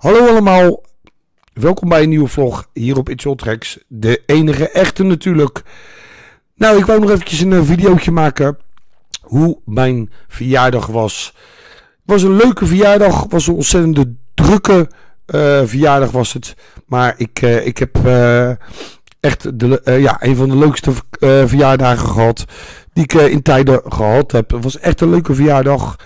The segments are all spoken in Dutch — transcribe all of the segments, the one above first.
Hallo allemaal, welkom bij een nieuwe vlog hier op It's All Tracks, de enige echte natuurlijk. Nou, ik wou nog eventjes een eh, videootje maken hoe mijn verjaardag was. Het was een leuke verjaardag, het was een ontzettende drukke eh, verjaardag was het. Maar ik, eh, ik heb echt de, ja, een van de leukste verjaardagen gehad die ik in tijden gehad heb. Het was echt een leuke verjaardag.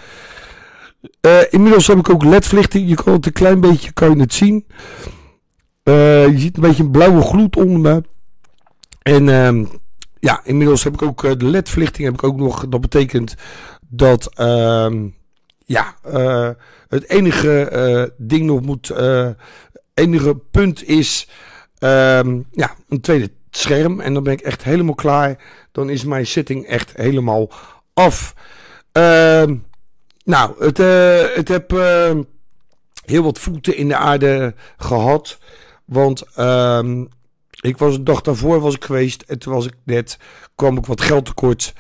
Eh, inmiddels heb ik ook ledverlichting. Je kan het een klein beetje kan je het zien. Eh, je ziet een beetje een blauwe gloed onder me. En ehm, ja, inmiddels heb ik ook eh, de ledverlichting heb ik ook nog. Dat betekent dat ehm, ja, het enige ding nog moet. enige punt is ehm, ja, een tweede scherm. En dan ben ik echt helemaal klaar. Dan is mijn setting echt helemaal af. Ehm nou, het, eh, het heb eh, heel wat voeten in de aarde gehad. Want ehm, ik was een dag daarvoor was ik geweest. En toen was ik net, kwam ik wat geld tekort.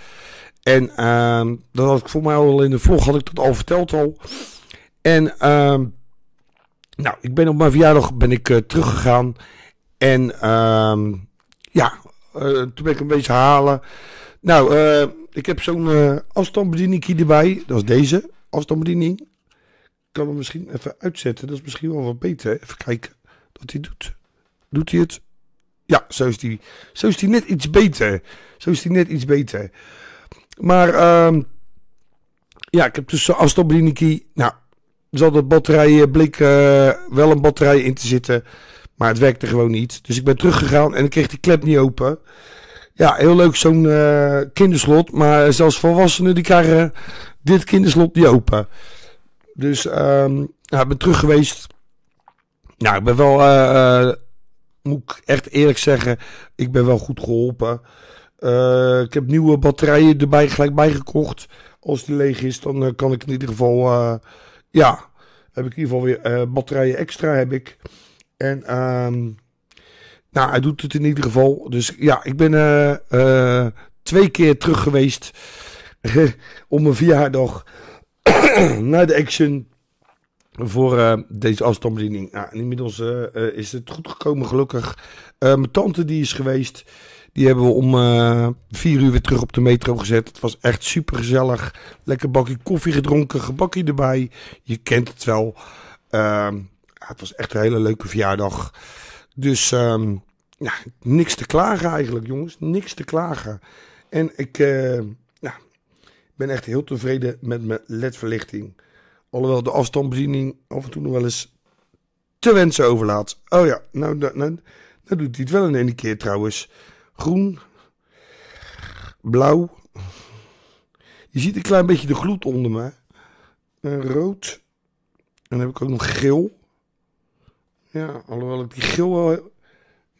En ehm, dat had ik voor mij al in de vlog, had ik dat al verteld al. En ehm, nou, ik ben op mijn verjaardag ben ik eh, teruggegaan. En ja, toen ben ik een beetje halen. Nou, eh, ik heb zo'n uh, afstandsbediening hier erbij. Dat is deze afstandsbediening. Ik kan hem misschien even uitzetten. Dat is misschien wel wat beter. Even kijken wat hij doet. Doet hij het? Ja, zo is die, zo is die net iets beter. Zo is die net iets beter. Maar ehm, ja, ik heb dus zo'n afstandsbediening. Nou, zal dat batterij eh, blik wel een batterij in te zitten. Maar het werkte gewoon niet. Dus ik ben teruggegaan en ik kreeg die klep niet open. Ja, heel leuk zo'n uh, kinderslot. Maar zelfs volwassenen die krijgen dit kinderslot niet open. Dus um, ik ben terug geweest. Nou, ik ben wel, eh, eh. moet ik echt eerlijk zeggen, ik ben wel goed geholpen. Eh, ik heb nieuwe batterijen erbij gelijk bij gekocht. Als die leeg is, dan kan ik in ieder geval, ja, heb ik in ieder geval weer batterijen extra heb ik. En eh. Nou, hij doet het in ieder geval. Dus ja, ik ben eh, eh, twee keer terug geweest. Eh, om mijn verjaardag. naar de action. Voor deze afstandsbediening. Nou, inmiddels is het goed gekomen, gelukkig. mijn tante die is geweest. Die hebben we om vier uur weer terug op de metro gezet. Het was echt super gezellig. Lekker bakje koffie gedronken, gebakje erbij. Je kent het wel. Ehm, het was echt een hele leuke verjaardag. Dus ehm, ja, niks te klagen eigenlijk, jongens. Niks te klagen. En ik eh, ja, ben echt heel tevreden met mijn ledverlichting. Alhoewel de afstandsbediening af en toe nog wel eens te wensen overlaat. Oh ja, nou, nou, nou, nou doet hij het wel in één keer trouwens. Groen, blauw. Je ziet een klein beetje de gloed onder me. Eh, rood. En dan heb ik ook nog geel. Ja, alhoewel ik die geel wel...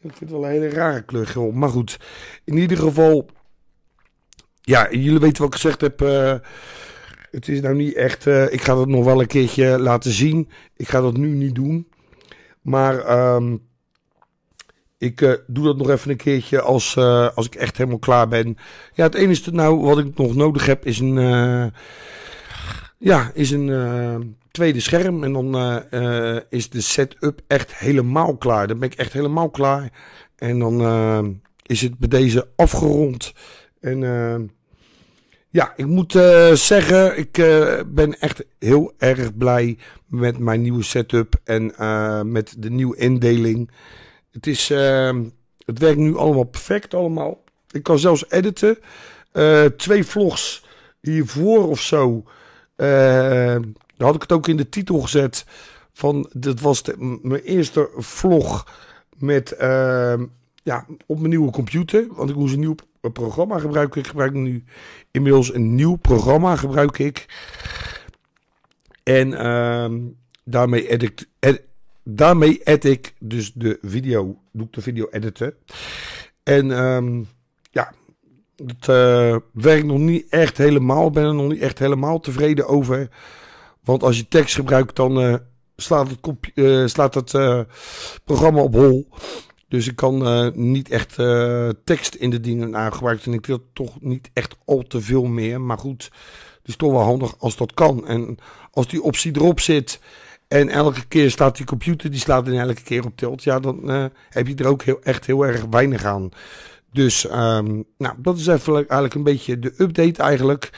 Ik vind het wel een hele rare kleur geel. Maar goed, in ieder geval... Ja, jullie weten wat ik gezegd heb... Eh, het is nou niet echt... Eh, ik ga dat nog wel een keertje laten zien. Ik ga dat nu niet doen. Maar... Ehm, ik eh, doe dat nog even een keertje als, als ik echt helemaal klaar ben. Ja, het enige nou wat ik nog nodig heb is een, ja, is een eh, tweede scherm. En dan eh, eh, is de setup echt helemaal klaar. Dan ben ik echt helemaal klaar. En dan is het bij deze afgerond. En ja, ik moet zeggen, ik ben echt heel erg blij met mijn nieuwe setup. En met de nieuwe indeling. Het, is, het werkt nu allemaal perfect allemaal. Ik kan zelfs editen. twee vlogs hiervoor of zo eh, daar had ik het ook in de titel gezet. Van, dat was mijn eerste vlog met, ehm, ja, op mijn nieuwe computer. Want ik moest een nieuw programma gebruiken. Ik gebruik nu inmiddels een nieuw programma. Gebruik ik. En ehm, daarmee edit, daarmee edit ik dus de video. Doe ik de video editen. En um, het eh, werkt nog niet echt helemaal. Ik ben er nog niet echt helemaal tevreden over. Want als je tekst gebruikt, dan eh, slaat het, eh, slaat het programma op hol. Dus ik kan niet echt tekst in de dingen aangebruikt. En ik wil toch niet echt al te veel meer. Maar goed, het is toch wel handig als dat kan. En als die optie erop zit. En elke keer staat die computer, die slaat in elke keer op tilt. Ja, dan heb je er ook heel, echt heel erg weinig aan. Dus ehm, nou, dat is even eigenlijk een beetje de update eigenlijk.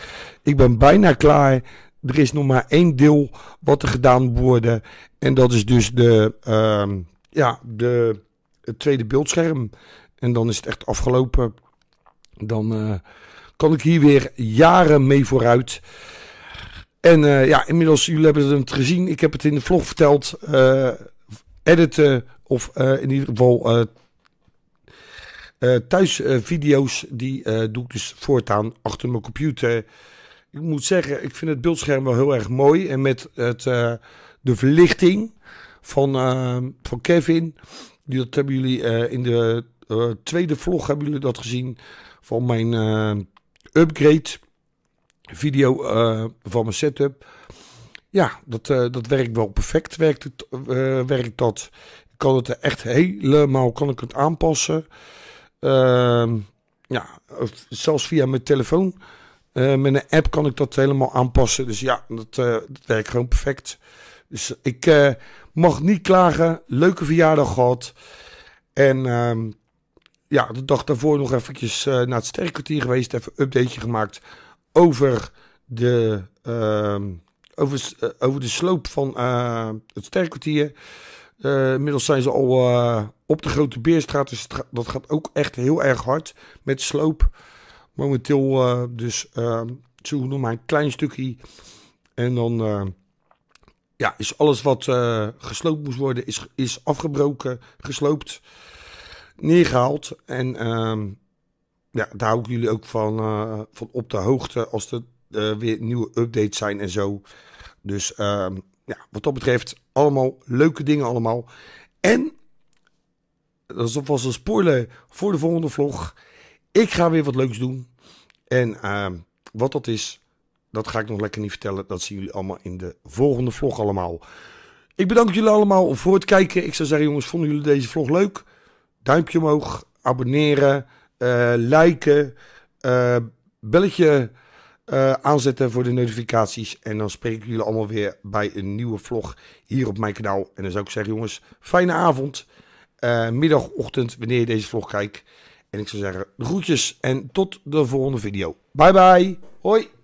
Ik ben bijna klaar. Er is nog maar één deel wat er gedaan moet worden. En dat is dus de, ehm, ja, de, het tweede beeldscherm. En dan is het echt afgelopen. Dan eh, kan ik hier weer jaren mee vooruit. En eh, ja, inmiddels, jullie hebben het gezien. Ik heb het in de vlog verteld. Eh, editen of in ieder geval uh, eh, thuisvideo's eh, die eh, doe ik dus voortaan achter mijn computer. Ik moet zeggen, ik vind het beeldscherm wel heel erg mooi. En met het, de verlichting van, ehm, van Kevin. Die, dat hebben jullie in de tweede vlog hebben jullie dat gezien. Van mijn upgrade video van mijn setup. Ja, dat, dat werkt wel perfect. Werkt, het, werkt dat? Ik kan het echt helemaal kan ik het aanpassen. Ehm, ja, zelfs via mijn telefoon. Eh, met een app kan ik dat helemaal aanpassen. Dus ja, dat, eh, dat werkt gewoon perfect. Dus ik eh, mag niet klagen. Leuke verjaardag gehad. En ehm, ja, de dag daarvoor nog eventjes naar het sterrenkwartier geweest. Even een updateje gemaakt over de, ehm, over, over de sloop van het sterrenkwartier. Uh, inmiddels zijn ze al eh, op de Grote Beerstraat. Dus dat gaat ook echt heel erg hard met sloop. Momenteel eh, dus ehm, zo nog maar een klein stukje. En dan ja, is alles wat gesloopt moest worden, is, is afgebroken, gesloopt, neergehaald. En ehm, ja, daar hou ik jullie ook van, van op de hoogte als er weer nieuwe updates zijn en zo. Dus ehm, ja, wat dat betreft allemaal leuke dingen allemaal. En, dat was een spoiler voor de volgende vlog. Ik ga weer wat leuks doen. En ehm, wat dat is, dat ga ik nog lekker niet vertellen. Dat zien jullie allemaal in de volgende vlog allemaal. Ik bedank jullie allemaal voor het kijken. Ik zou zeggen jongens, vonden jullie deze vlog leuk? Duimpje omhoog, abonneren, eh, liken, eh, belletje eh, aanzetten voor de notificaties. En dan spreek ik jullie allemaal weer bij een nieuwe vlog hier op mijn kanaal. En dan zou ik zeggen, jongens, fijne avond. Eh, middagochtend wanneer je deze vlog kijkt. En ik zou zeggen, groetjes en tot de volgende video. Bye bye. Hoi.